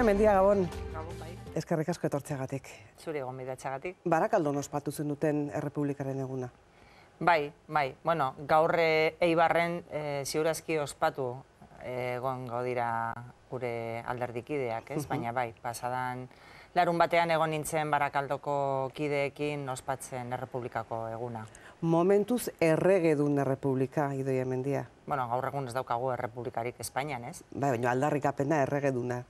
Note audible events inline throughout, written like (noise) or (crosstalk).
Miriam, mendia gabon. Gabon, bai. Ezkerrik asko etortzeagatik. Zure egon bidatxeagatik. Barakaldon ospatu zen duten Errepublikaren eguna. Bai, bai. Bueno, gaur eh, eibarren eh, ziurazki ospatu eh, egon gaudira gure alderdikideak, ez? Baina bai, pasadan larun batean egon nintzen barakaldoko kideekin ospatzen Errepublikako eguna. Momentuz erregedun Errepublika, idoi hemen Bueno, gaur egun ez daukagu Errepublikarik Espainian, ez? Bai, baina aldarrik apena erregeduna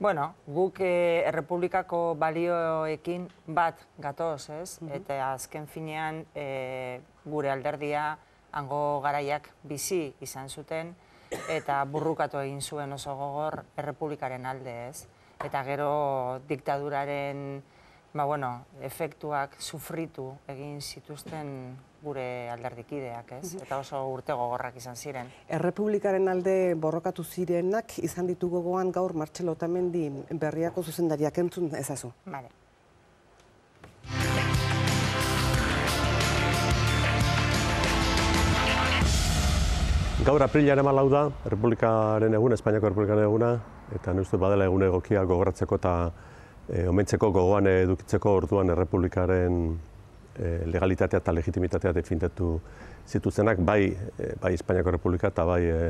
Bueno, guk eh, errepublikako balioekin bat gatoz, ez? Mhm. Eta azken finean eh, gure alderdia hango garaiak bizi izan zuten eta burrukatu egin zuen oso gogor errepublikaren alde, ez? Eta gero diktaduraren ba, efektuak sufritu egin zituzten gure alderdikideak, ez? Mhm. Eta oso urte gogorrak izan ziren. Errepublikaren alde borrokatu zirenak izan ditu gogoan gaur martxelo berriako zuzendariak entzun ezazu. Bale. Gaur aprilaren malau da, Errepublikaren eguna, Espainiako Errepublikaren eguna, eta neustu badela egune egokia gogoratzeko eta eh, omentzeko gogoan edukitzeko orduan Errepublikaren Eh, legalitatea eta legitimitatea definitatu zituztenak, bai, eh, bai, Espainiako Republika eta bai eh,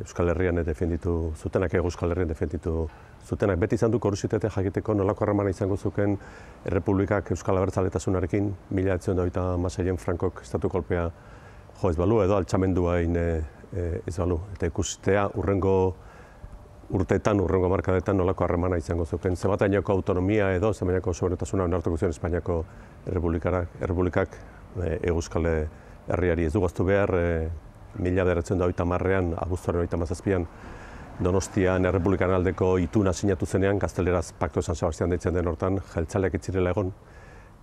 Euskal Herrian defenditu zutenak, ego Euskal Herrian defenditu zutenak. Beti izan du korusitatea jakiteko nolako harremana izango zuken Republikak Euskal Abertzaletasunarekin, mila etzion da Frankok estatu kolpea jo ez balu, edo altxamendua ez balu. Eta ikustea urrengo urteetan, urrengo markadetan, nolako harremana izango zuken. Zebatainako autonomia edo, zebatainako soberetasuna, onartuko zuen Espainiako errepublikak eguzkale eh, herriari ez dugaztu behar, eh, mila da oita marrean, abuztuaren oita mazazpian, Donostian errepublikan aldeko ituna sinatu zenean, gazteleraz Pakto San Sebastián deitzen den hortan, jeltzaleak itzirela egon,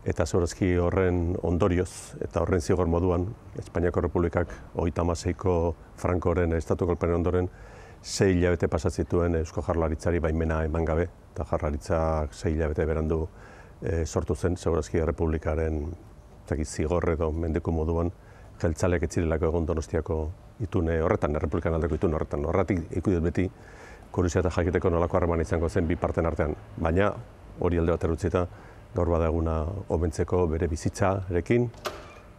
eta zeurazki horren ondorioz, eta horren zigor moduan, Espainiako Republikak oita mazeiko Frankoren estatu ondoren, sei hilabete pasatzituen Eusko Jarlaritzari baimena eman gabe, eta Jarlaritzak sei hilabete berandu eh, sortu zen, Segurazki Republikaren zigorre edo mendeko moduan, jeltzaleak etzirelako egon donostiako itune eh, horretan, errepublikan aldeko itune horretan. Horretik ikudet beti, kurusia eta jakiteko nolako harreman izango zen bi parten artean. Baina, hori alde bat gaur badaguna omentzeko bere bizitza erekin,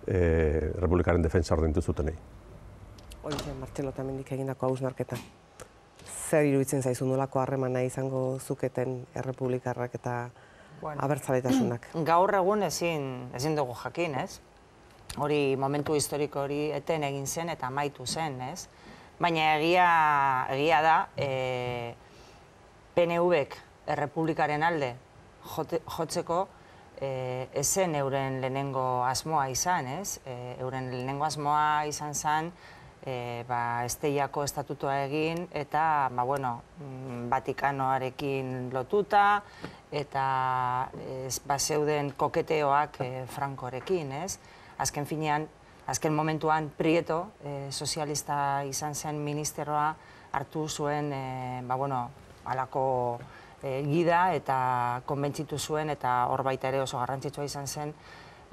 eh, Republikaren defensa ordentu zuten egin. Hori zen, Martelo, eta mendik egindako hausnarketa zer iruditzen zaizu nolako harremana izango zuketen errepublikarrak eta bueno, abertzaletasunak. (clears throat) Gaur egun ezin, ezin dugu jakin, ez? Hori momentu historiko hori eten egin zen eta amaitu zen, ez? Baina egia, egia da, e, pnv errepublikaren alde jotzeko e, ezen euren lehenengo asmoa izan, ez? E, euren lehenengo asmoa izan zen, e, ba, esteiako estatutua egin, eta, ba, bueno, mm, Vatikanoarekin lotuta, eta ez, ba, zeuden koketeoak e, Frankorekin, ez? Azken azken momentuan, Prieto, e, sozialista izan zen ministeroa, hartu zuen, e, ba, bueno, alako e, gida, eta konbentzitu zuen, eta hor ere oso garrantzitsua izan zen,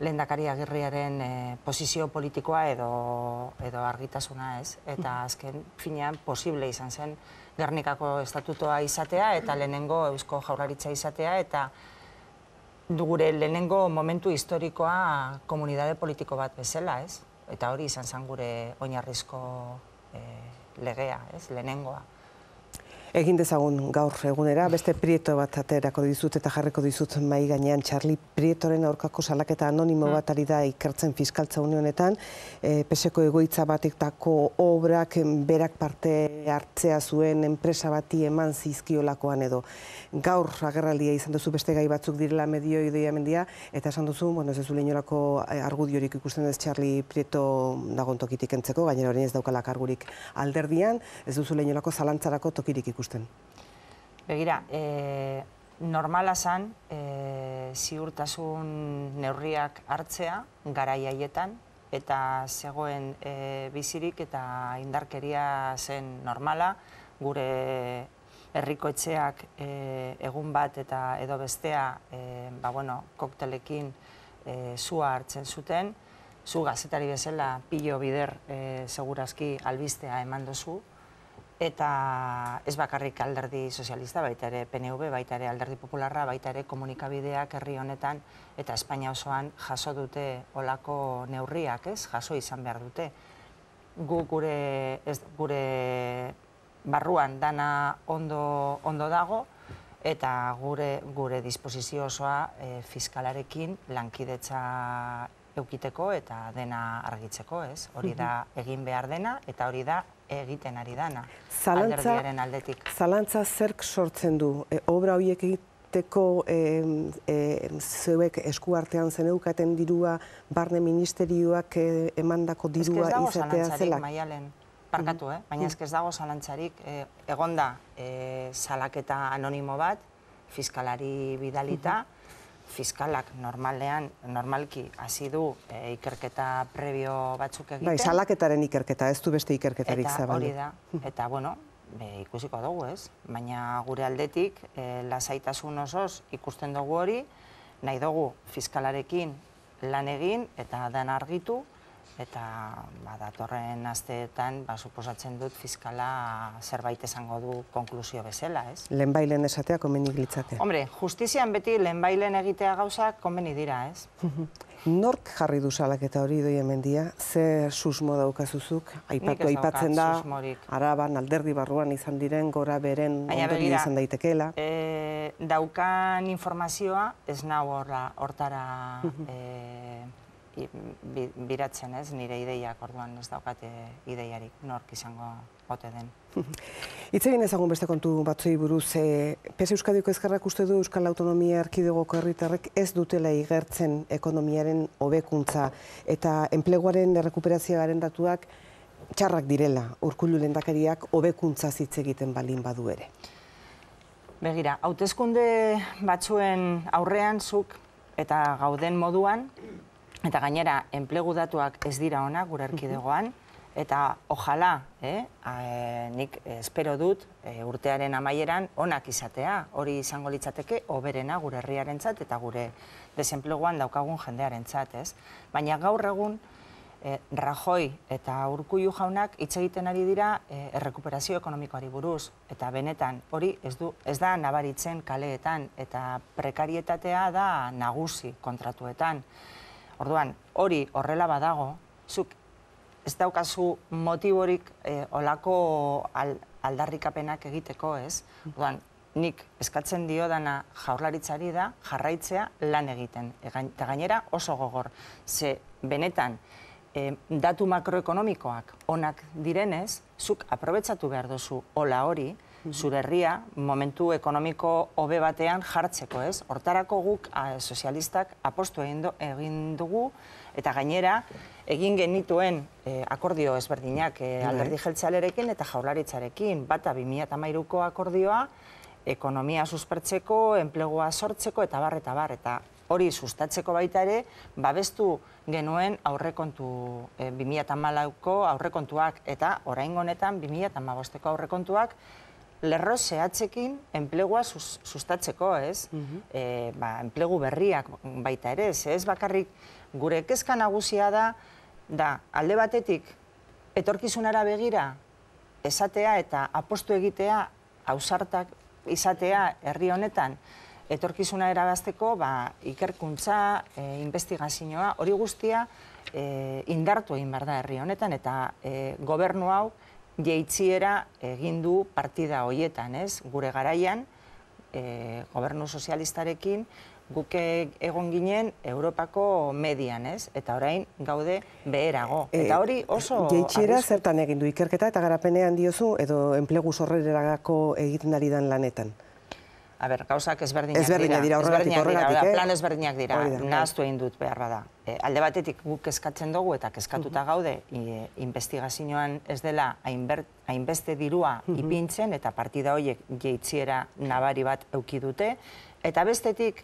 lehendakari agirriaren e, eh, posizio politikoa edo, edo argitasuna ez. Eta azken finean posible izan zen Gernikako estatutoa izatea eta lehenengo eusko jauraritza izatea eta dugure lehenengo momentu historikoa komunidade politiko bat bezala ez. Eta hori izan zen gure oinarrizko eh, legea ez, lehenengoa. Egin dezagun gaur egunera, beste prieto bat aterako dizut eta jarriko dizut mai gainean Charlie Prietoren aurkako salaketa anonimo hmm. bat ari da ikertzen fiskaltza honetan e, eh, peseko egoitza batektako obrak berak parte hartzea zuen enpresa bati eman zizkiolakoan edo. Gaur agerraldia izan duzu beste gai batzuk direla medio idoia mendia, eta esan duzu, bueno, ez ez eh, argudiorik ikusten ez Charlie Prieto dagoen tokitik entzeko, gainera hori ez daukalak argurik alderdian, ez duzu leinolako zalantzarako tokirik ikusten ikusten? Begira, e, normala zan, e, ziurtasun neurriak hartzea, garai haietan, eta zegoen e, bizirik eta indarkeria zen normala, gure herriko etxeak e, egun bat eta edo bestea e, ba, bueno, koktelekin e, zua hartzen zuten, zu gazetari bezala pilo bider e, segurazki albistea eman duzu, Eta ez bakarrik alderdi sozialista, baita ere PNV, baita ere alderdi popularra, baita ere komunikabideak herri honetan, eta Espainia osoan jaso dute olako neurriak, ez? Jaso izan behar dute. Gu gure, ez, gure barruan dana ondo, ondo dago, eta gure, gure dispozizio osoa eh, fiskalarekin lankidetza eukiteko eta dena argitzeko, ez? Hori da mhm. egin behar dena eta hori da egiten ari dana. Alderdiaren aldetik. Zalantza zerk sortzen du? E, obra horiek egiteko Eteko e, eskuartean zen dirua, barne ministerioak e, emandako dirua izatea zela. Eh? Ezkez mhm. dago zalantzarik, maialen, parkatu, eh? Baina ezkez dago zalantzarik, egonda eh, salaketa anonimo bat, fiskalari bidalita, mhm fiskalak normalean, normalki hasi du eh, ikerketa prebio batzuk bai, egiten. Bai, salaketaren ikerketa, ez du beste ikerketarik zabaldu. Eta hori da, hm. eta bueno, be, ikusiko dugu ez, baina gure aldetik, e, lasaitasun osoz ikusten dugu hori, nahi dugu fiskalarekin lan egin eta dan argitu, eta ba, datorren asteetan ba, suposatzen dut fiskala zerbait esango du konklusio bezala, ez? Lehen bai lehen esatea, konbeni glitzatea. Hombre, justizian beti lehen egitea gauza, konbeni dira, ez? (laughs) Nork jarri du eta hori doi hemen dia, ze susmo daukazuzuk, aipatu aipatzen da, araban alderdi barruan izan diren, gora beren ondori izan daitekela. E, eh, daukan informazioa, ez horra, hortara... Uh (laughs) eh, biratzen ez, nire ideiak orduan ez daukate ideiarik nork izango gote den. (laughs) Itze egin ezagun beste kontu batzuei buruz, eh, PES e Euskadiko Ezkerrak uste du Euskal Autonomia Erkidegoko herritarrek ez dutela igertzen ekonomiaren hobekuntza eta enpleguaren errekuperazioaren datuak txarrak direla urkulu lendakariak hobekuntza zitze egiten balin badu ere. Begira, hautezkunde batzuen aurrean zuk eta gauden moduan Eta gainera, enplegu datuak ez dira ona gure erkidegoan, eta ojala, eh, eh, nik espero dut eh, urtearen amaieran onak izatea, hori izango litzateke, oberena gure herriaren txat, eta gure desenpleguan daukagun jendearen txat, ez? Baina gaur egun, eh, Rajoi eta Urkullu jaunak hitz egiten ari dira e, errekuperazio ekonomikoari buruz eta benetan hori ez du ez da nabaritzen kaleetan eta prekarietatea da nagusi kontratuetan. Orduan, hori horrela badago, zuk ez daukazu motiborik eh, olako aldarrikapenak egiteko, ez? Orduan, nik eskatzen dio dana jaurlaritzari da jarraitzea lan egiten. Eta gainera oso gogor, ze benetan datu makroekonomikoak onak direnez, zuk aprobetsatu behar duzu hola hori, zure herria momentu ekonomiko hobe batean jartzeko, ez? Hortarako guk a, sozialistak apostu egin, egin dugu eta gainera egin genituen e, akordio ezberdinak e, bai. alderdi jeltzalerekin eta jaularitzarekin, bata 2008ko akordioa, ekonomia suspertzeko, enplegua sortzeko eta barreta eta bar eta hori sustatzeko baita ere, babestu genuen aurrekontu e, 2008ko aurrekontuak eta oraingo honetan 2008ko aurrekontuak lerro zehatzekin enplegua sustatzeko, ez? Mhm. Eh, ba, enplegu berriak baita ere, ez? Bakarrik gure kezka nagusia da, da, alde batetik, etorkizunara begira, esatea eta apostu egitea, hausartak izatea herri honetan, etorkizuna erabazteko, ba, ikerkuntza, eh, investigazioa hori guztia eh, indartu egin behar da herri honetan, eta gobernu hau, jeitziera egin du partida hoietan, ez? Gure garaian, e, gobernu sozialistarekin, guk egon ginen Europako median, ez? Eta orain gaude beherago. Eta hori oso... E, zertan egin du ikerketa eta garapenean diozu edo enplegu zorreragako egiten ari dan lanetan? A ber, gauzak ezberdinak dira. Ezberdinak dira, horregatik, horregatik, eh? Plan ezberdinak dira, nahaztu egin dut behar bada alde batetik guk eskatzen dugu eta kezkatuta gaude e, investigazioan ez dela hainbeste dirua ipintzen eta partida horiek jeitziera nabari bat euki dute eta bestetik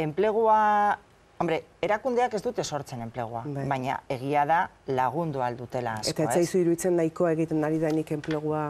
enplegua Hombre, erakundeak ez dute sortzen enplegua, bai. baina egia da lagundu aldutela asko. Eta etzaizu iruditzen daiko egiten nari denik enplegua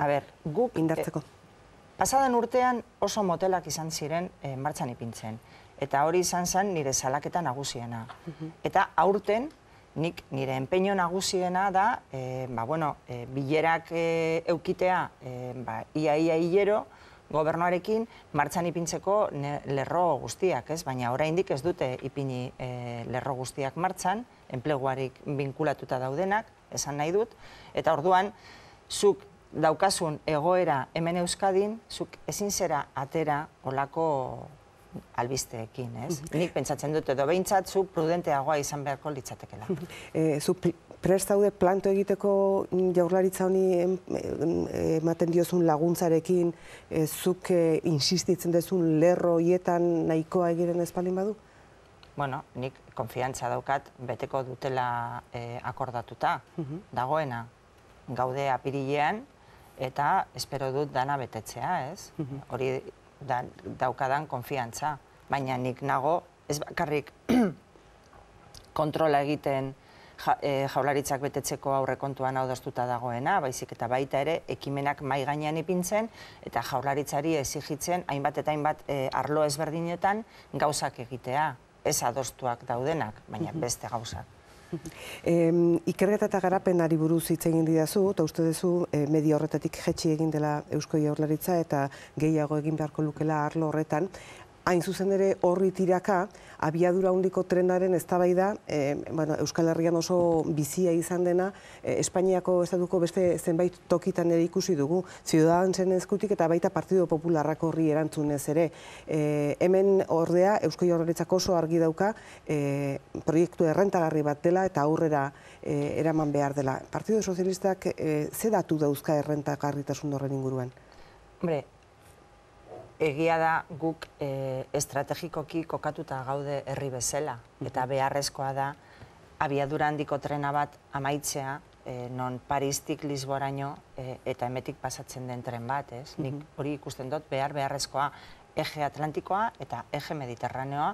guk indartzeko. Eh, pasadan urtean oso motelak izan ziren eh, martxan ipintzen. Eta hori izan zen nire salaketa nagusiena. Mhm. Eta aurten nik nire enpeino nagusiena da, e, ba, bueno, e, bilerak e, eukitea e, ba, ia ia hilero, Gobernuarekin martxan ipintzeko lerro guztiak, ez? baina oraindik ez dute ipini e, lerro guztiak martxan, enpleguarik binkulatuta daudenak, esan nahi dut, eta orduan, zuk daukasun egoera hemen euskadin, zuk ezin zera atera olako albisteekin, ez? Nik pentsatzen dut edo behintzat zu prudenteagoa izan beharko litzatekela. (laughs) Eh, zu prestaude planto egiteko mm, jaurlaritza honi ematen diozun laguntzarekin, eh, zuk eh, insistitzen duzun lerro hietan nahikoa egiren espalin badu? Bueno, nik konfiantza daukat beteko dutela akordatuta. Dagoena, gaude apirilean, eta espero dut dana betetzea, ez? Hori daukadan konfiantza. Baina nik nago, ez bakarrik (clears throat) kontrola egiten eh, jaularitzak betetzeko aurrekontuan hau daztuta dagoena, baizik eta baita ere, ekimenak mai gainean ipintzen, eta jaularitzari ezigitzen, hainbat eta hainbat eh, arlo ezberdinetan gauzak egitea. Ez adostuak daudenak, baina beste gauzak. Ikerketa eta garapen ari buruz hitz egin didazu, eta uste dezu eh, media horretatik jetxi egin dela Eusko Iaurlaritza eta gehiago egin beharko lukela arlo horretan hain zuzen ere horri tiraka, abiadura hundiko trenaren eztabaida, tabai eh, da, Euskal Herrian oso bizia izan dena, eh, Espainiako estatuko beste zenbait tokitan ere ikusi dugu, ziudadan zen ezkutik eta baita Partido Popularrako horri erantzunez ere. Eh, hemen ordea, Eusko Jorretzako oso argi dauka, proiektu errentagarri bat dela eta aurrera eraman behar dela. Partido Sozialistak zedatu dauzka errentagarritasun horren inguruan? egia da guk eh, estrategikoki kokatuta gaude herri bezala eta beharrezkoa da abiadura handiko trena bat amaitzea e, non Paristik Lisboraino eh, eta emetik pasatzen den tren bat, ez? Nik hori ikusten dut behar beharrezkoa Ege Atlantikoa eta Ege Mediterraneoa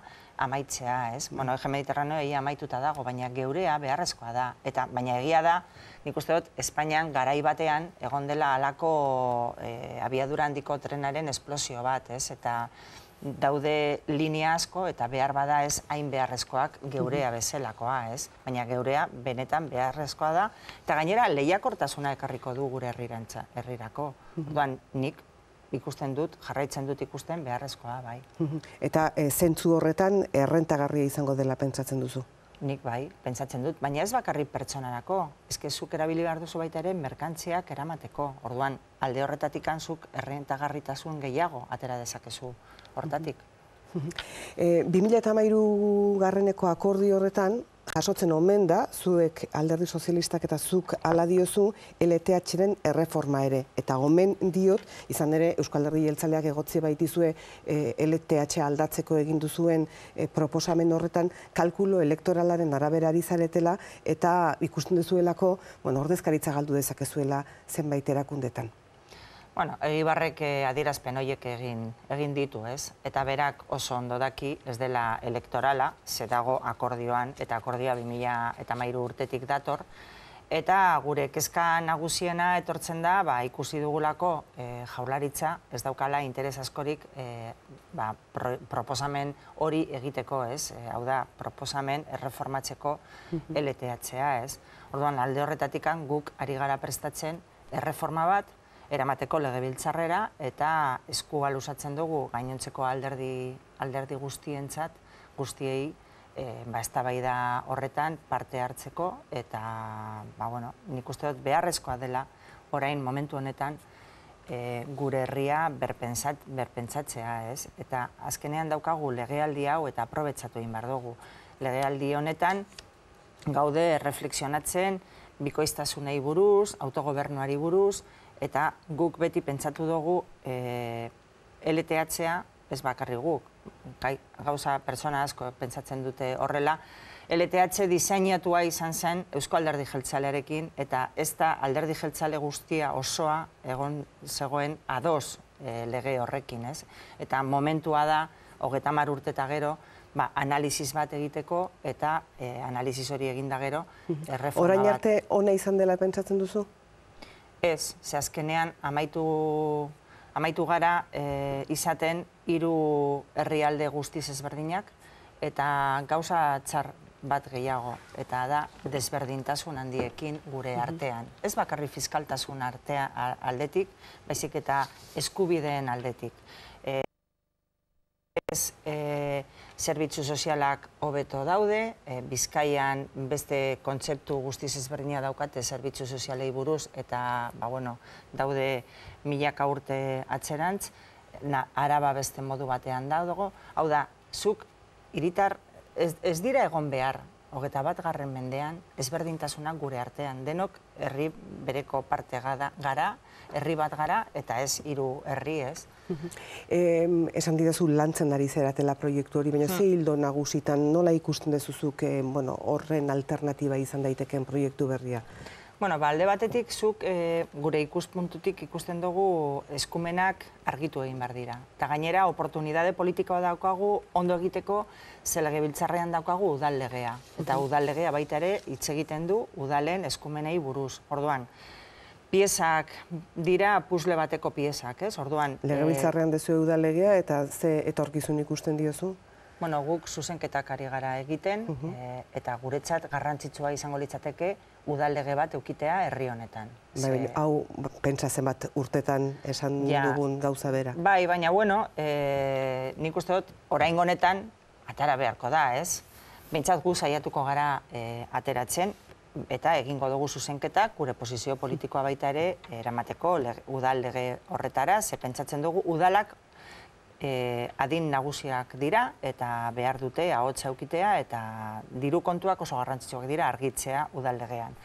amaitzea, ez? Bueno, Ege Mediterraneoa ia amaituta dago, baina geurea beharrezkoa da. Eta baina egia da, nik uste dut, Espainian garai batean egon dela alako e, eh, abiadura handiko trenaren esplosio bat, ez? Eta daude linea asko eta behar bada ez hain beharrezkoak geurea bezelakoa, ez? Baina geurea benetan beharrezkoa da eta gainera lehiakortasuna ekarriko du gure herrirantza, herrirako. Duan nik ikusten dut, jarraitzen dut ikusten beharrezkoa, bai. Eta e, zentzu horretan eh, errentagarria izango dela pentsatzen duzu? Nik bai, pentsatzen dut, baina ez bakarri pertsonarako, ezke zuk erabili behar duzu baita ere merkantziak eramateko, orduan alde horretatik anzuk errentagarritasun gehiago atera dezakezu hortatik. E, eh, 2008 garreneko akordi horretan, jasotzen omen da, zuek alderdi sozialistak eta zuk ala diozu, LTH-ren erreforma ere. Eta omen diot, izan ere Euskal Herri Jeltzaleak egotzi baitizue LTH eh, aldatzeko eginduzuen zuen eh, proposamen horretan kalkulo elektoralaren arabera dizaretela eta ikusten duzuelako bueno, ordezkaritza galdu dezakezuela zenbait erakundetan. Bueno, Eibarrek eh, adirazpen egin egin ditu, ez? Eta berak oso ondo daki, ez dela elektorala, zedago akordioan eta akordioa 2000 eta mairu urtetik dator. Eta gure kezka nagusiena etortzen da, ba, ikusi dugulako eh, jaularitza, ez daukala interes askorik, eh, ba, proposamen hori egiteko, ez? Hau da, proposamen erreformatzeko mhm. LTHA ez? Orduan, alde horretatikan guk ari gara prestatzen erreforma bat, eramateko legebiltzarrera eta eskua lusatzen dugu gainontzeko alderdi alderdi guztientzat guztiei eh ba eztabaida horretan parte hartzeko eta ba bueno nik uste dut beharrezkoa dela orain momentu honetan e, gure herria berpentsat berpentsatzea ez eta azkenean daukagu legealdi hau eta aprobetsatu egin bar dugu legealdi honetan gaude reflexionatzen bikoiztasunei buruz, autogobernuari buruz, Eta guk beti pentsatu dugu e, eh, LTH-a ez bakarri guk. Gai, gauza persona asko pentsatzen dute horrela. LTH diseinatua izan zen Eusko Alderdi Jeltzalearekin eta ez da Alderdi Jeltzale guztia osoa egon zegoen adoz e, eh, lege horrekin. Ez? Eta momentua da, hogeta mar urte eta gero, ba, analiziz bat egiteko eta e, eh, analiziz hori egin da gero. orain arte, ona izan dela pentsatzen duzu? Ez, ze azkenean amaitu, amaitu gara e, izaten hiru herrialde guztiz ezberdinak eta gauza txar bat gehiago eta da desberdintasun handiekin gure artean. Ez bakarri fiskaltasun artea aldetik, baizik eta eskubideen aldetik adibidez, e, zerbitzu sozialak hobeto daude, e, Bizkaian beste kontzeptu guztiz ezberdina daukate zerbitzu sozialei buruz, eta ba, bueno, daude milaka urte atzerantz, araba beste modu batean daudago. Hau da, zuk, iritar, ez, dira egon behar, hogeta bat garren mendean, ezberdintasunak gure artean, denok herri bereko parte gara, herri bat gara, eta ez hiru herri ez esan dituzu lantzen ari zeratela proiektu hori, baina hmm. ze hildo nagusitan nola ikusten dezuzuk eh, horren alternatiba izan daiteken proiektu berria? Bueno, ba, alde batetik zuk eh, gure ikuspuntutik ikusten dugu eskumenak argitu egin behar dira. Eta gainera, oportunidade politikoa daukagu ondo egiteko zelege biltzarrean daukagu udallegea. Eta udallegea baita ere hitz egiten du udalen eskumenei buruz. Orduan, piezak dira puzle bateko piezak, ez? Orduan, eh, legebiltzarrean dezue udalegia legea eta ze etorkizun ikusten diozu? Bueno, guk zuzenketak ari gara egiten e, eta guretzat garrantzitsua izango litzateke udalege bat eukitea herri honetan. Bai, hau pentsa zenbat urtetan esan dugun gauza bera. Bai, baina bueno, eh nik uste dut oraingo honetan atara beharko da, ez? Pentsat gu saiatuko gara e, ateratzen eta egingo dugu zuzenketak gure posizio politikoa baita ere eramateko udal lege horretara, ze pentsatzen dugu udalak e, adin nagusiak dira eta behar dute ahotsa ukitea eta diru kontuak oso garrantzitsuak dira argitzea udal legean.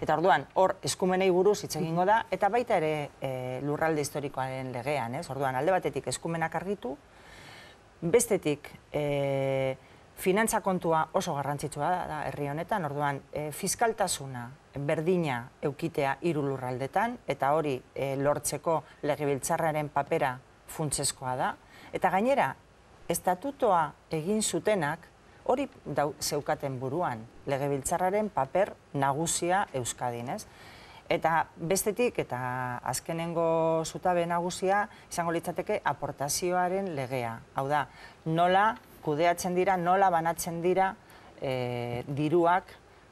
Eta orduan, hor eskumenei buruz hitz egingo da eta baita ere e, lurralde historikoaren legean, ez? Orduan alde batetik eskumenak argitu, bestetik e, finantza kontua oso garrantzitsua da herri honetan, orduan, e, fiskaltasuna berdina eukitea hiru eta hori e, lortzeko legebiltzarraren papera funtzeskoa da eta gainera estatutoa egin zutenak hori dau, zeukaten buruan legebiltzarraren paper nagusia Euskadin, ez? Eta bestetik eta azkenengo zutabe nagusia izango litzateke aportazioaren legea. Hau da, nola kudeatzen dira, nola banatzen dira e, diruak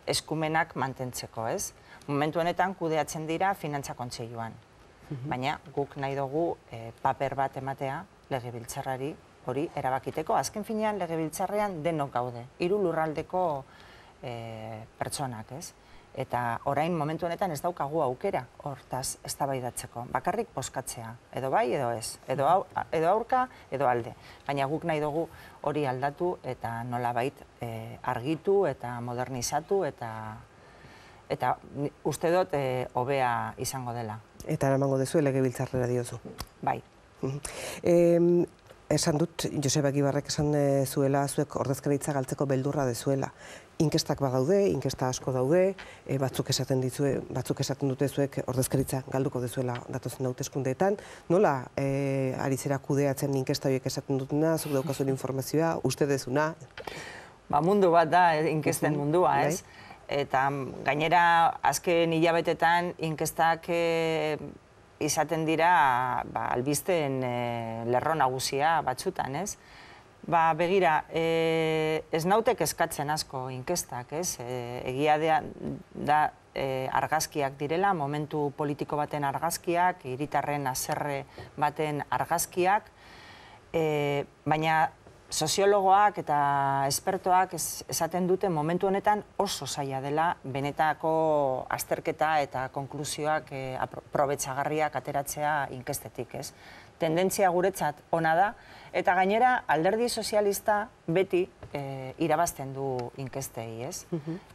eskumenak mantentzeko, ez? Momentu honetan kudeatzen dira finantza kontseiluan. Mhm. Baina guk nahi dugu e, paper bat ematea legebiltzarrari hori erabakiteko. Azken finean legebiltzarrean denok gaude. Hiru lurraldeko e, pertsonak, ez? Eta orain momentu honetan ez daukagu aukera hortaz eztabaidatzeko Bakarrik poskatzea, edo bai edo ez, edo aurka edo alde. Baina guk nahi dugu hori aldatu eta nola bait eh, argitu eta modernizatu eta... Eta uste dut eh, obea izango dela. Eta eramango dezu elegibiltzarrera diozu. Bai esan dut Josep Agibarrek esan e, zuela, zuek ordezkaritza galtzeko beldurra dezuela. Inkestak badaude, inkesta asko daude, e, batzuk esaten dizue, batzuk esaten dute zuek ordezkaritza galduko dezuela datozen hauteskundeetan. Nola e, ari zera kudeatzen inkesta hauek esaten dutena, zuk daukazu informazioa, uste dezuna. Ba mundu bat da inkesten mundua, bai. ez? Eta mm, gainera azken hilabetetan inkestak e, izaten dira ba, albisten e, lerro nagusia batxutan, ez? Ba, begira, e, ez nautek eskatzen asko inkestak, ez? E, egia de, da e, argazkiak direla, momentu politiko baten argazkiak, hiritarren azerre baten argazkiak, e, baina soziologoak eta espertoak esaten dute momentu honetan oso zaila dela benetako azterketa eta konklusioak eh, probetxagarriak ateratzea inkestetik, ez? Tendentzia guretzat ona da, eta gainera alderdi sozialista beti eh, irabazten du inkestei, ez?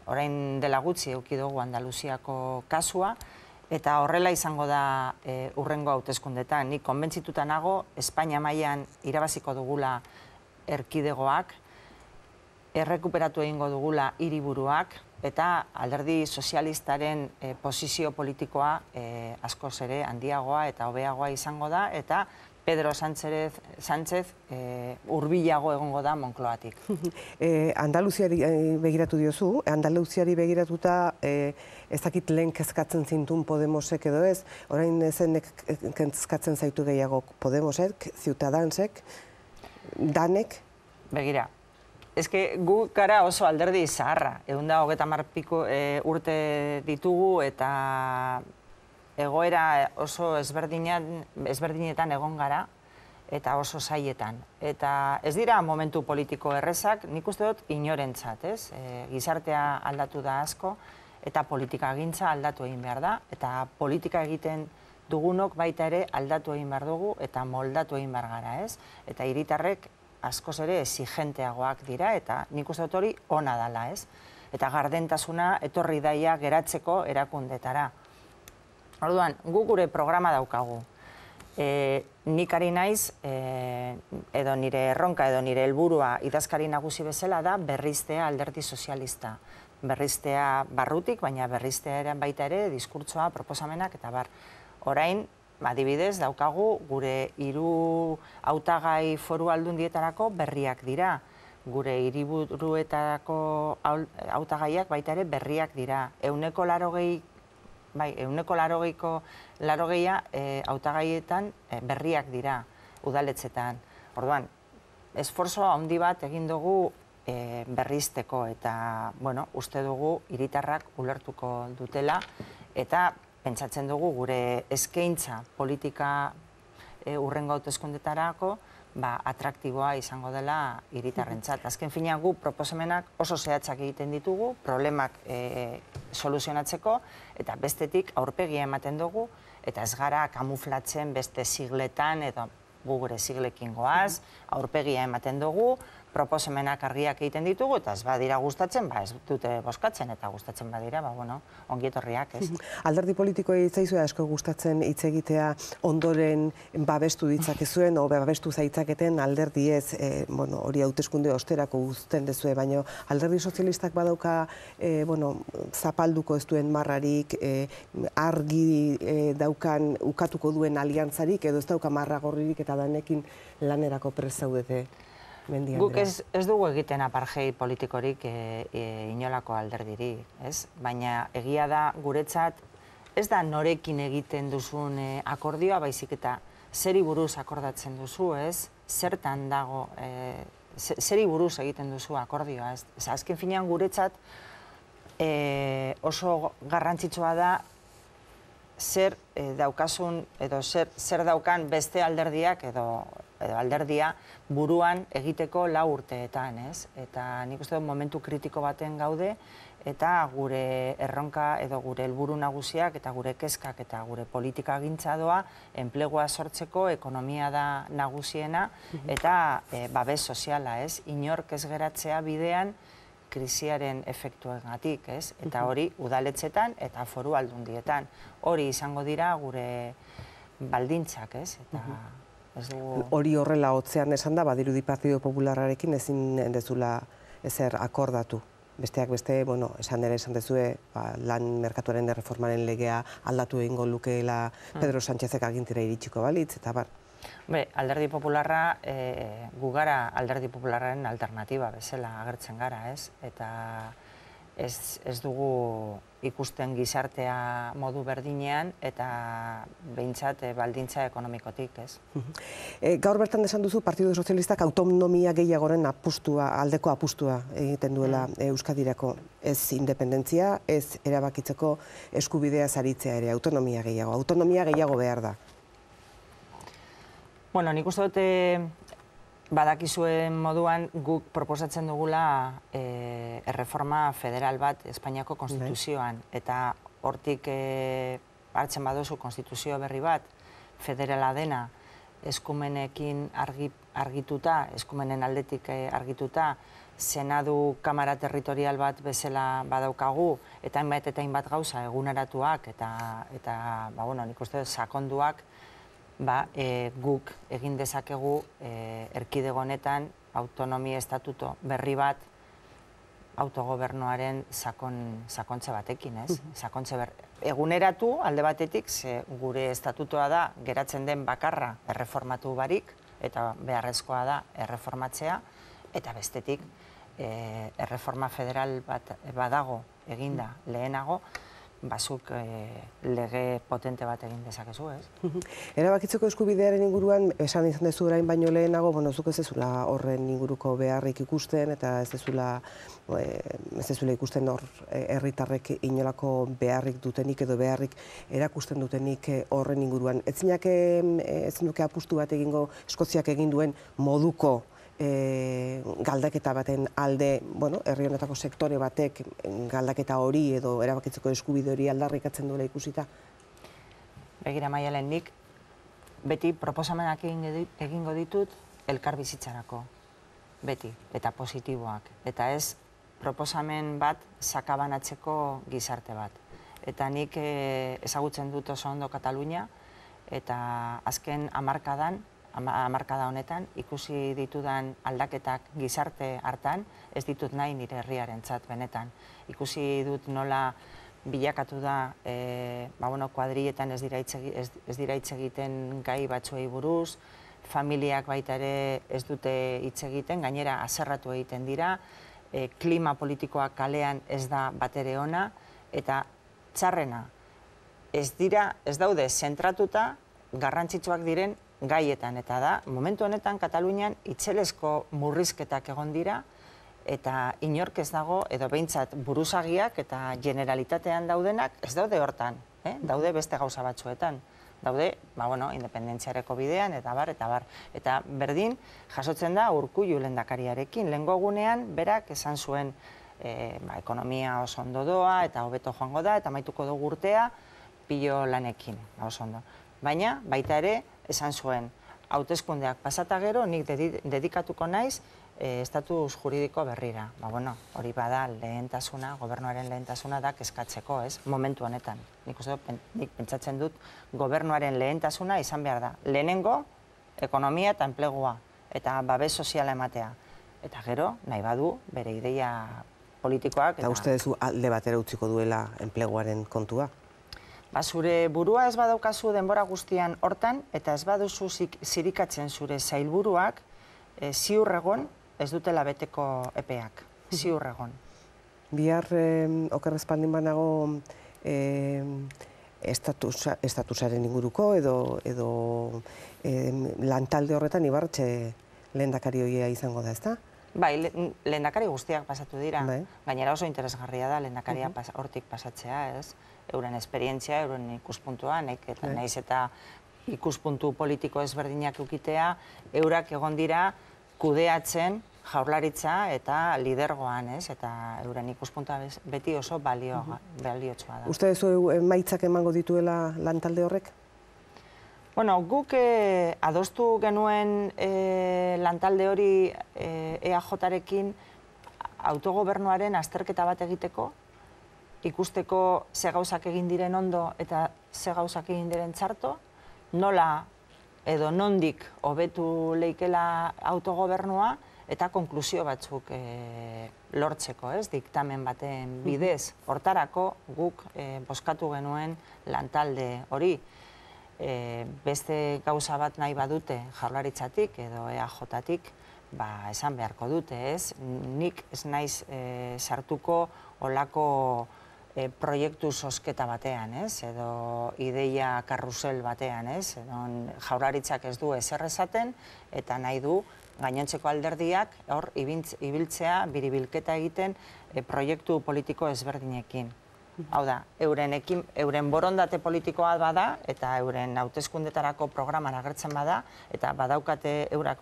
Orain dela gutxi eukidugu Andaluziako kasua, Eta horrela izango da eh, urrengo hautezkundetan, nik konbentzituta nago, Espainia maian irabaziko dugula erkidegoak, errekuperatu egingo dugula hiriburuak eta alderdi sozialistaren eh, posizio politikoa e, askoz ere handiagoa eta hobeagoa izango da eta Pedro Sánchez, Sánchez e, eh, urbilago egongo da Monkloatik. (laughs) Andaluziari begiratu diozu, Andaluziari begiratuta e, ez dakit lehen kezkatzen zintun Podemosek edo ez, orain zen kezkatzen zaitu gehiago Podemosek, ziutadansek, danek? Begira, Ezke gu kara oso alderdi zaharra. Egun da, hogeta marpiko eh, urte ditugu eta egoera oso ezberdinetan egon gara eta oso zaietan. Eta ez dira momentu politiko errezak, nik uste dut inorentzat, ez? Eh, gizartea aldatu da asko, eta politika gintza aldatu egin behar da, eta politika egiten dugunok baita ere aldatu egin bar dugu eta moldatu egin bar gara, ez? Eta hiritarrek askoz ere exigenteagoak dira eta nikuz dut hori ona dala, ez? Eta gardentasuna etorri daia geratzeko erakundetara. Orduan, gu gure programa daukagu. E, nik ari naiz, e, edo nire erronka, edo nire helburua idazkari nagusi bezala da berriztea alderdi sozialista. Berriztea barrutik, baina berriztea baita ere diskurtsoa, proposamenak, eta bar orain, adibidez, daukagu gure hiru hautagai foru aldundietarako berriak dira. Gure iriburuetarako hautagaiak baita ere berriak dira. Euneko laro gehi, bai, euneko laro gehiko laro gehia eh, hautagaietan eh, berriak dira udaletzetan. Orduan, esforzo handi bat egin dugu eh, berrizteko eta, bueno, uste dugu hiritarrak ulertuko dutela eta pentsatzen dugu gure eskaintza politika e, urrengo hauteskundetarako ba atraktiboa izango dela hiritarrentzat. (laughs) Azken finean gu proposamenak oso zehatzak egiten ditugu problemak e, soluzionatzeko eta bestetik aurpegia ematen dugu eta ez gara kamuflatzen beste sigletan edo gure siglekin goaz, (laughs) aurpegia ematen dugu, proposemenak argiak egiten ditugu, eta ez badira gustatzen, ba, ez dute boskatzen, eta gustatzen badira, ba, bueno, ongietorriak, ez. (laughs) Alderdi politikoa itzaizu asko gustatzen itzegitea ondoren babestu ditzakezuen, o babestu zaitzaketen alderdi ez, eh, bueno, hori hauteskunde osterako guzten dezue, baina alderdi sozialistak badauka, eh, bueno, zapalduko ez duen marrarik, eh, argi daukan ukatuko duen aliantzarik, edo ez dauka marra gorririk eta danekin lanerako prezaudete. Guk ez, ez dugu egiten apargei politikorik e, e, inolako alderdiri, ez? Baina egia da guretzat ez da norekin egiten duzun e, akordioa, baizik eta zeri buruz akordatzen duzu, ez? Zertan dago, e, zeri buruz egiten duzu akordioa, ez? azken finean guretzat e, oso garrantzitsua da zer e, daukasun edo zer, zer daukan beste alderdiak edo edo alderdia buruan egiteko lau urteetan, ez? Eta nik uste dut momentu kritiko baten gaude, eta gure erronka edo gure helburu nagusiak eta gure kezkak eta gure politika doa enplegua sortzeko ekonomia da nagusiena eta eh, babes soziala, ez? Inork ez geratzea bidean krisiaren efektuengatik, ez? Eta hori udaletzetan eta foru aldundietan. Hori izango dira gure baldintzak, ez? Eta Hori dugu... horrela hotzean esan da, badiru Partido populararekin ezin dezula ezer akordatu. Besteak beste, bueno, esan ere esan dezue, ba, lan merkatuaren erreformaren legea aldatu egingo lukeela hmm. Pedro Sánchezek agintira iritsiko balitz, eta bar. Be, alderdi popularra, e, eh, gugara alderdi popularren alternatiba bezala agertzen gara, ez? Eta ez, ez dugu ikusten gizartea modu berdinean eta behintzat eh, baldintza ekonomikotik, ez. E, gaur bertan desan duzu Partido Sozialistak autonomia gehiagoren apustua, aldeko apustua egiten duela mm. Euskadirako. Ez independentzia, ez erabakitzeko eskubidea zaritzea ere, autonomia gehiago. Autonomia gehiago behar da. Bueno, nik uste dute eh, badakizuen moduan guk proposatzen dugula eh erreforma federal bat Espainiako konstituzioan bai. eta hortik eh hartzen baduzu konstituzio berri bat federala dena eskumenekin argituta eskumenen aldetik eh, argituta Senadu kamara territorial bat bezala badaukagu eta hainbat eta hainbat gauza eguneratuak eta eta ba bueno sakonduak ba, e, guk egin dezakegu e, erkidego honetan autonomia estatuto berri bat autogobernuaren sakon, sakontze batekin, ez? Sakontze Eguneratu alde batetik, ze gure estatutoa da geratzen den bakarra erreformatu barik, eta beharrezkoa da erreformatzea, eta bestetik e, erreforma federal bat badago eginda lehenago, bazuk e, eh, lege potente bat egin dezakezu, ez? (laughs) Erabakitzeko eskubidearen inguruan esan izan dezu orain baino lehenago, bueno, zuko ez ezula horren inguruko beharrik ikusten eta ez zula eh, ez ikusten hor eh, herritarrek inolako beharrik dutenik edo beharrik erakusten dutenik horren inguruan. Ez ezinuke apustu bat egingo Eskoziak egin duen moduko e, galdaketa baten alde, bueno, herri honetako sektore batek galdaketa hori edo erabakitzeko eskubide hori aldarrikatzen duela ikusita. Begira Maialen nik beti proposamenak egingo ditut elkar bizitzarako. Beti eta positiboak eta ez proposamen bat sakabanatzeko gizarte bat. Eta nik e, ezagutzen dut oso ondo Katalunia eta azken hamarkadan amarkada honetan, ikusi ditudan aldaketak gizarte hartan, ez ditut nahi nire herriaren txat benetan. Ikusi dut nola bilakatu da, e, ba, bueno, kuadrietan ez dira ez, egiten gai batzuei buruz, familiak baita ere ez dute hitz egiten, gainera azerratu egiten dira, e, klima politikoak kalean ez da batere ona, eta txarrena, ez dira, ez daude zentratuta, garrantzitsuak diren gaietan eta da, momentu honetan Katalunian itxelezko murrizketak egon dira, eta inork ez dago, edo behintzat buruzagiak eta generalitatean daudenak, ez daude hortan, eh? daude beste gauza batzuetan. Daude, ba bueno, independentziareko bidean, eta bar, eta bar. Eta berdin, jasotzen da urkullu lendakariarekin, lengogunean berak esan zuen, e, ba, ekonomia oso ondo doa, eta hobeto joango da, eta maituko dugu urtea, pilo lanekin, oso ondo. Baina, baita ere, esan zuen, hautezkundeak pasata gero, nik dedikatuko naiz, eh, estatus juridiko berrira. Ba, bueno, hori bada lehentasuna, gobernuaren lehentasuna da keskatzeko, ez? Momentu honetan. Nik nik pentsatzen dut, gobernuaren lehentasuna izan behar da. Lehenengo, ekonomia eta enplegua, eta babes soziala ematea. Eta gero, nahi badu, bere ideia politikoak. Eta uste alde batera utziko duela enpleguaren kontua? Ba, zure burua ez badaukazu denbora guztian hortan, eta ez baduzu zirikatzen zure zailburuak, eh, ziur egon ez dutela beteko epeak. egon. Bihar, eh, banago, eh, estatusaren inguruko edo, edo lantalde horretan ibartxe lehen dakari izango da, ezta? Bai, lehen dakari guztiak pasatu dira. Bai. Gainera oso interesgarria da lehen dakaria hortik pasatzea, ez? euren esperientzia, euren ikuspuntua, nek eta bai. naiz eta ikuspuntu politiko ezberdinak ukitea, eurak egon dira kudeatzen jaurlaritza eta lidergoan, ez? Eta euren ikuspuntua beti oso balio txoa da. Uste dezu maitzak emango dituela lantalde horrek? Bueno, guk eh, adostu genuen eh, lantalde hori EAJ-arekin eh, e autogobernuaren azterketa bat egiteko, ikusteko ze gauzak egin diren ondo eta ze gauzak egin diren txarto, nola edo nondik hobetu leikela autogobernua eta konklusio batzuk e, lortzeko, ez, diktamen baten bidez. Hortarako guk e, eh, boskatu genuen lantalde hori. Eh, beste gauza bat nahi badute jarlaritzatik edo EAJ-tik, ba, esan beharko dute, ez? Nik ez naiz sartuko olako E, proiektu sosketa batean, ez? Edo ideia karrusel batean, ez? Edo jauraritzak ez du eserrezaten, eta nahi du gainontzeko alderdiak, hor, ibiltzea, biribilketa egiten e, proiektu politiko ezberdinekin. Hau da, euren borondate politikoa bada, eta euren hauteskundetarako programan agertzen bada, eta badaukate, eurak,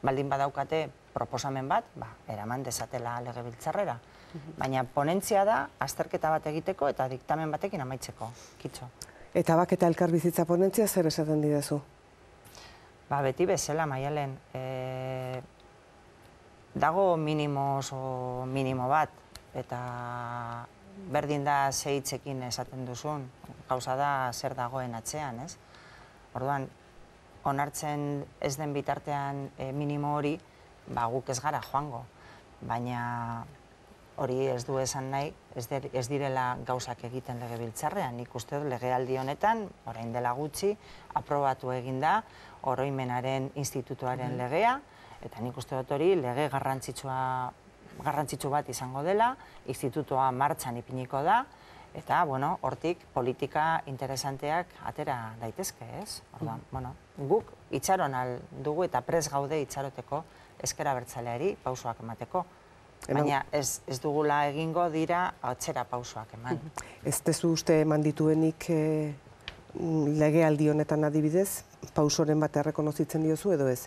baldin badaukate, proposamen bat, ba, eraman desatela lege biltzarrera. Baina ponentzia da, azterketa bat egiteko eta diktamen batekin amaitzeko, kitxo. Eta baketa eta elkar ponentzia zer esaten didazu? Ba, beti bezala, maialen. Eh, dago minimo oso minimo bat, eta berdin da zehitzekin esaten duzun, gauza da zer dagoen atzean, ez? Orduan, onartzen ez den bitartean eh, minimo hori, ba, guk ez gara joango. Baina, hori ez du esan nahi, ez direla gauzak egiten lege biltzarrean, nik uste dut lege aldi honetan, orain dela gutxi, aprobatu eginda, oroimenaren institutuaren mhm. legea, eta nik uste dut hori lege garrantzitsua, garrantzitsu bat izango dela, institutua martxan ipiniko da, eta, bueno, hortik politika interesanteak atera daitezke, ez? Orduan, mhm. bueno, guk itxaron aldugu eta prez gaude itxaroteko eskera bertzaleari pausoak emateko. Baina ez, ez dugula egingo dira atzera pausoak eman. (laughs) Ez tezu uste eman dituenik e, eh, lege aldionetan adibidez, pausoren batea rekonozitzen diozu edo ez?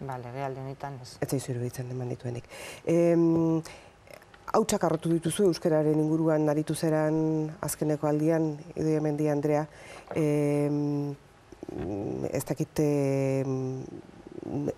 Ba, lege aldionetan ez. Ez zaitu iruditzen eman dituenik. E, hau txakarrotu dituzu Euskararen inguruan naritu azkeneko aldian, idoia jemen Andrea, e, ez dakite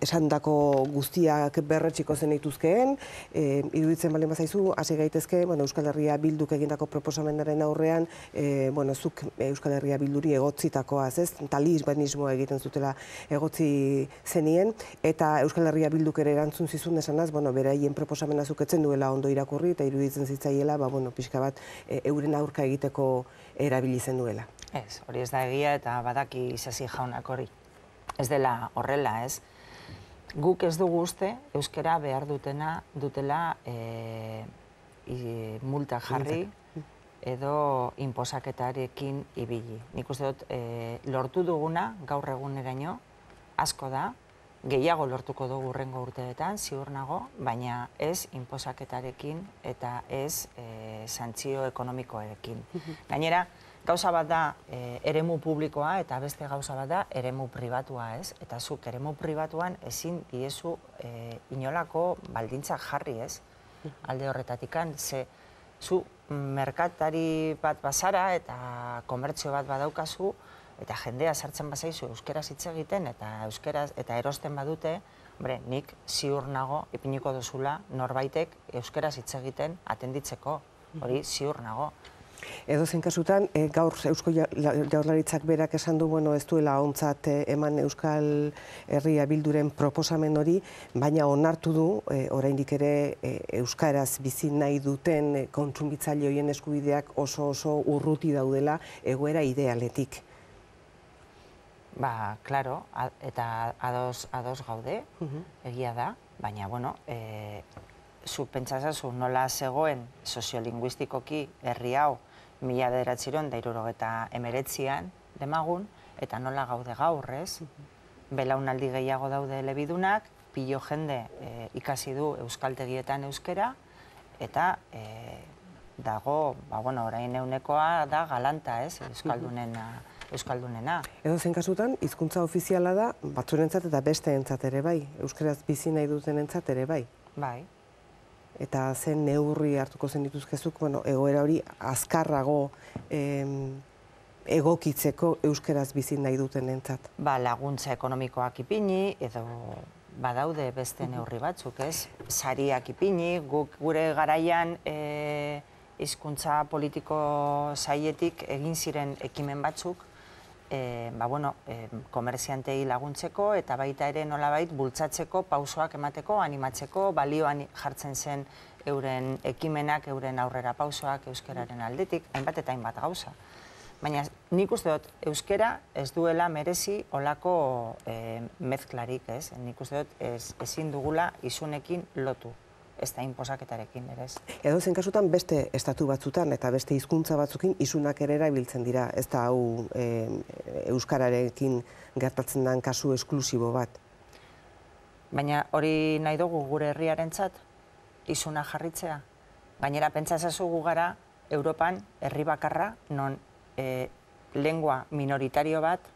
esan dako guztiak berretxiko zen eituzkeen, eh, iruditzen balen bazaizu, hasi gaitezke, Euskal Herria Bilduk egindako proposamendaren aurrean, eh, zuk eh, Euskal Herria Bilduri egotzitakoa, ez, tali izbanismo egiten zutela egotzi zenien, eta Euskal Herria Bilduk ere erantzun zizun esanaz, bera hien proposamena zuketzen duela ondo irakurri, eta iruditzen zitzaiela, ba, pixka bat, euren aurka egiteko erabilizen duela. Ez, hori ez da egia eta badaki izazi jaunak hori. Ez dela horrela, ez? guk ez dugu uste euskera behar dutena dutela e, multa jarri edo inposaketarekin ibili. Nik uste dut eh, lortu duguna gaur egun eraino asko da, gehiago lortuko dugu urrengo urteetan, ziur nago, baina ez inposaketarekin eta ez e, santzio ekonomikoarekin. Gainera, gauza bat da eh, eremu publikoa eta beste gauza bat da eremu pribatua, ez? Eta zuk eremu pribatuan ezin diezu eh, inolako baldintzak jarri, ez? Alde horretatik kan ze zu merkatari bat bazara eta komertzio bat badaukazu eta jendea sartzen bazaizu euskeraz hitz egiten eta euskeraz eta erosten badute, bre nik ziur nago ipiniko dozula norbaitek euskeraz hitz egiten atenditzeko. Hori ziur nago. Edozen kasutan, e, gaur Eusko Jaurlaritzak berak esan du, bueno, ez duela ontzat eh, eman Euskal Herria Bilduren proposamen hori, baina onartu du, e, oraindik ere Euskaraz bizi nahi duten e, kontsumitzaile hoien eskubideak oso oso urruti daudela egoera idealetik. Ba, claro, eta ados, ados gaude, egia da, baina, bueno, e, zu pentsazazu nola zegoen soziolinguistikoki herri hau, mila bederatziron da iruro eta emeretzian, demagun, eta nola gaude gaur, ez? Mhm. Belaunaldi gehiago daude lebidunak, pilo jende e, ikasi du euskaltegietan euskera, eta e, dago, ba, bueno, orain eunekoa da galanta, ez? Mhm. Euskaldunena. Euskaldunena. Edo zen kasutan, hizkuntza ofiziala da, batzurentzat eta beste entzat ere bai, euskaraz bizi nahi duten entzat ere bai. Bai, eta zen neurri hartuko zen dituzkezuk, bueno, egoera hori azkarrago em, egokitzeko euskeraz bizi nahi duten entzat. Ba, laguntza ekonomikoak ipini, edo badaude beste neurri batzuk, ez? Sariak ipini, guk, gure garaian e, izkuntza politiko saietik egin ziren ekimen batzuk, e, ba, bueno, e, komerziantei laguntzeko eta baita ere nolabait bultzatzeko, pausoak emateko, animatzeko, balioan jartzen zen euren ekimenak, euren aurrera pausoak, euskeraren aldetik, hainbat eta hainbat gauza. Baina nik uste dut, euskera ez duela merezi olako e, mezklarik, ez? Nik uste dut, ez, ezin dugula izunekin lotu ez da inposaketarekin, ere ez. Edo zen kasutan beste estatu batzutan eta beste hizkuntza batzukin isunak erera ibiltzen dira, ez da hau euskararekin gertatzen den kasu esklusibo bat. Baina hori nahi dugu gure herriarentzat izuna jarritzea. Gainera pentsa ezazugu gara Europan herri bakarra non e, lengua minoritario bat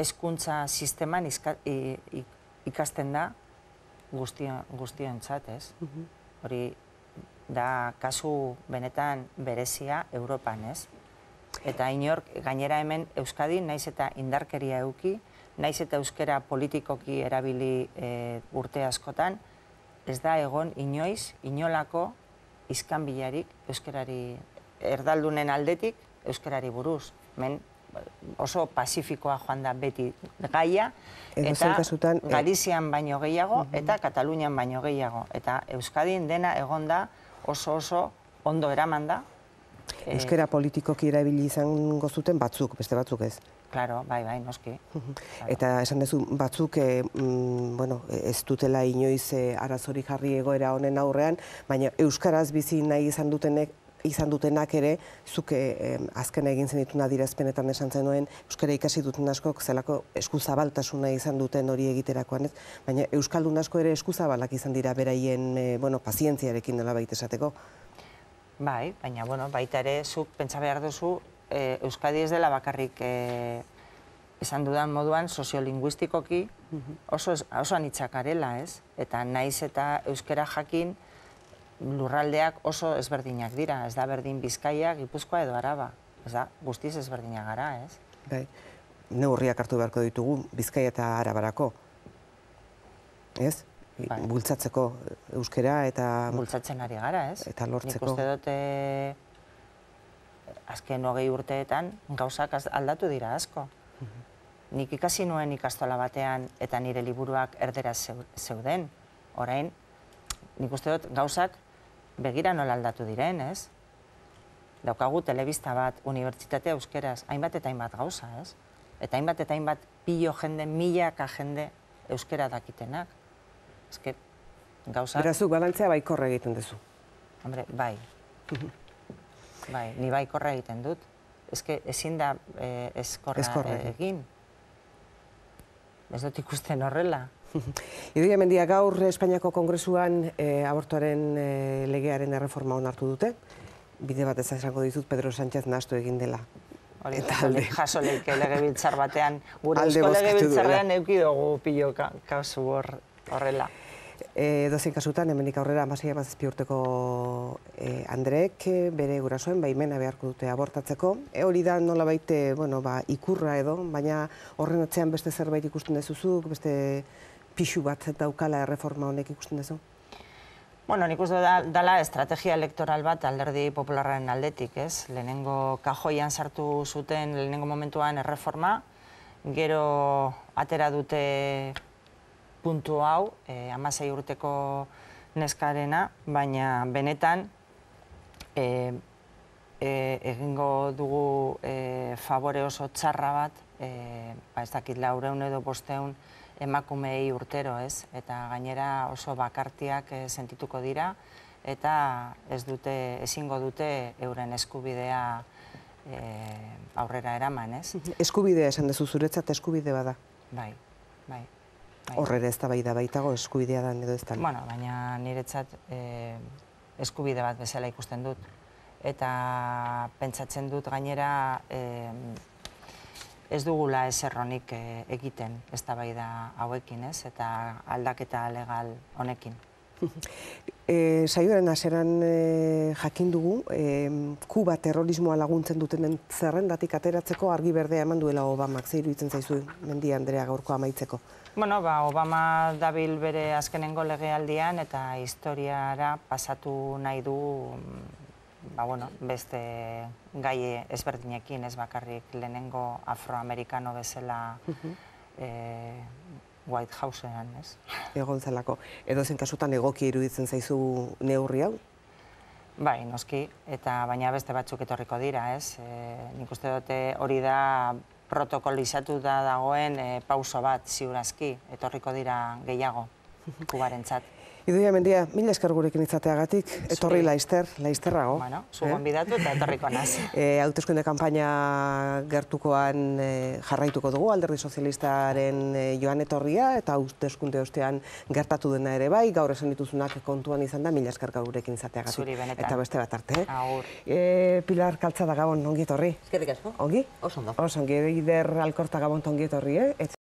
hezkuntza sisteman ikasten da guztien txat, ez? Mhm. Hori da kasu benetan berezia Europan, ez? Eta inork, gainera hemen Euskadi, naiz eta indarkeria euki, naiz eta euskera politikoki erabili e, urte askotan, ez da egon inoiz, inolako izkan bilarik euskerari erdaldunen aldetik euskerari buruz oso pasifikoa joan da beti gaia, eta eh, Galizian baino gehiago, mhm. eta Katalunian baino gehiago. Eta Euskadin dena egon da oso oso ondo eraman da. Eh, Euskera politikoki erabili izan gozuten batzuk, beste batzuk ez? Klaro, bai, bai, noski. Mhm. Eta esan dezu, batzuk eh, mm, ez dutela inoiz arazori jarri egoera honen aurrean, baina Euskaraz bizi nahi izan dutenek izan dutenak ere, zuke eh, azken egin zen dira ezpenetan esan zenuen, euskara ikasi duten askok zelako eskuzabaltasuna izan duten hori egiterakoan, ez? baina euskaldun asko ere eskuzabalak izan dira beraien, eh, bueno, pazientziarekin dela baita esateko. Bai, baina, bueno, baita ere, zuk pentsa behar duzu, eh, Euskadi ez dela bakarrik eh, esan dudan moduan soziolinguistikoki oso, oso anitzakarela, ez? Eta naiz eta euskera jakin, lurraldeak oso ezberdinak dira, ez da berdin bizkaia, gipuzkoa edo araba, ez da guztiz ezberdinak gara, ez? Bai, neurriak hartu beharko ditugu bizkaia eta arabarako, ez? Bai. Bultzatzeko euskera eta... Bultzatzen ari gara, ez? Eta lortzeko. Nik uste dute azken hogei urteetan gauzak aldatu dira asko. Mhm. Nik ikasi nuen ikastola batean eta nire liburuak erdera zeuden. Orain, nik uste dut gauzak begira nola aldatu diren, ez? Daukagu telebista bat, unibertsitatea euskeraz, hainbat eta hainbat gauza, ez? Eta hainbat eta hainbat pilo jende, milaka jende euskera dakitenak. Ez que, gauza... Berazuk, balantzea bai korre egiten duzu. Hombre, bai. (laughs) bai, ni bai korre egiten dut. Ez ezin da eh, egin. Ez dut ikusten horrela. (laughs) Idoia mendia gaur Espainiako Kongresuan abortoaren eh, abortuaren eh, legearen erreforma onartu dute. Bide bat ez esango dizut Pedro Sánchez nastu egin dela. Hori, eta alde. Jasolik, eh, lege biltzar batean, gure eskola esko lege biltzarrean eukidogu pilo kasu horrela. E, dozen kasutan, hemenik aurrera, amasei batzpi urteko e, Andreek, bere gurasoen, baimena beharko dute abortatzeko. E, hori da nola baite, ba, ikurra edo, baina horren atzean beste zerbait ikusten dezuzuk, beste pixu bat daukala erreforma honek ikusten dezu? Bueno, nik uste dala estrategia elektoral bat alderdi popularren aldetik, ez? Lehenengo kajoian sartu zuten lehenengo momentuan erreforma, gero atera dute puntu hau, eh, amasei urteko neskarena, baina benetan eh, eh, egingo dugu favore oso txarra bat, ba ez dakit laureun edo bosteun, emakumei urtero, ez? Eta gainera oso bakartiak eh, sentituko dira, eta ez dute, ezingo dute euren eskubidea eh, aurrera eraman, ez? Eskubidea esan duzu zuretzat eskubide bada? Bai, bai. bai. Horrera ez da bai da baitago eskubidea da edo ez Bueno, baina niretzat eh, eskubide bat bezala ikusten dut. Eta pentsatzen dut gainera ez dugula ez erronik eh, egiten ez da bai da hauekin, ez, eta aldaketa legal honekin. (laughs) Eh, saioaren aseran eh, jakin dugu, Kuba terrorismoa laguntzen duten zerrendatik ateratzeko argi berdea eman duela Obama, zehiru itzen zaizu mendi Andrea gaurkoa maitzeko. Bueno, ba, Obama dabil bere azkenengo legealdian eta historiara pasatu nahi du ba, bueno, beste gaie ezberdinekin, ez bakarrik lehenengo afroamerikano bezala e, White Housean, ez? Egon zelako. Edo zen kasutan egoki iruditzen zaizu neurri hau? Bai, noski, eta baina beste batzuk etorriko dira, ez? E, nik uste dute hori da protokolizatu da dagoen e, pauso bat ziurazki, etorriko dira gehiago, (laughs) kubaren Iduia mendia, mila esker gurekin izateagatik, etorri laizter, laizterrago. Bueno, zuen eh? bidatu eta etorriko naz. (laughs) Eh, autoskunde kampaina gertukoan eh, jarraituko dugu, alderdi sozialistaren joan etorria, eta autoskunde ostean gertatu dena ere bai, gaur esan dituzunak kontuan izan da, mila esker gurekin izateagatik. Zuri benetan. Eta beste bat arte. Agur. Pilar Kaltza da Gabon, ongi etorri. Ezkerrik asko. Ongi? Osondo. Osongi, Ongi, Alkorta Gabon, ongi etorri, eh?